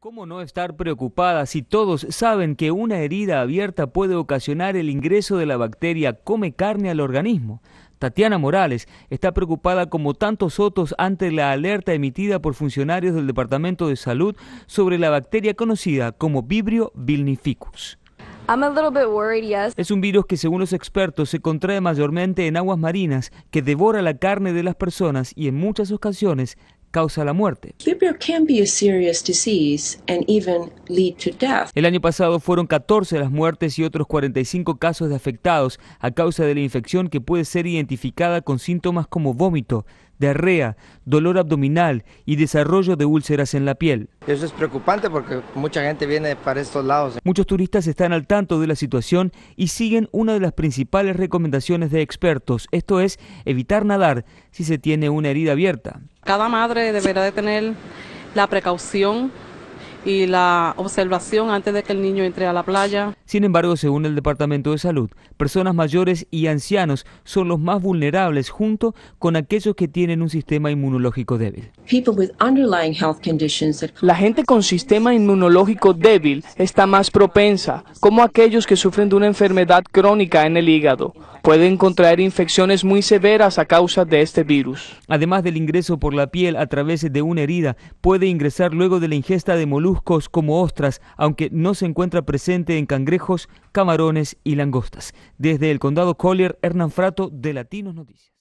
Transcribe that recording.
¿Cómo no estar preocupada si todos saben que una herida abierta puede ocasionar el ingreso de la bacteria come carne al organismo? Tatiana Morales está preocupada como tantos otros ante la alerta emitida por funcionarios del Departamento de Salud sobre la bacteria conocida como Vibrio vilnificus. Es un virus que según los expertos se contrae mayormente en aguas marinas, que devora la carne de las personas y en muchas ocasiones causa la muerte. El año pasado fueron 14 las muertes y otros 45 casos de afectados a causa de la infección que puede ser identificada con síntomas como vómito, diarrea, dolor abdominal y desarrollo de úlceras en la piel. Eso es preocupante porque mucha gente viene para estos lados. Muchos turistas están al tanto de la situación y siguen una de las principales recomendaciones de expertos, esto es evitar nadar si se tiene una herida abierta cada madre deberá de tener la precaución y la observación antes de que el niño entre a la playa. Sin embargo, según el Departamento de Salud, personas mayores y ancianos son los más vulnerables junto con aquellos que tienen un sistema inmunológico débil. La gente con sistema inmunológico débil está más propensa, como aquellos que sufren de una enfermedad crónica en el hígado, pueden contraer infecciones muy severas a causa de este virus. Además del ingreso por la piel a través de una herida, puede ingresar luego de la ingesta de moluscos como ostras, aunque no se encuentra presente en cangrejos, camarones y langostas. Desde el condado Collier, Hernán Frato, de Latinos Noticias.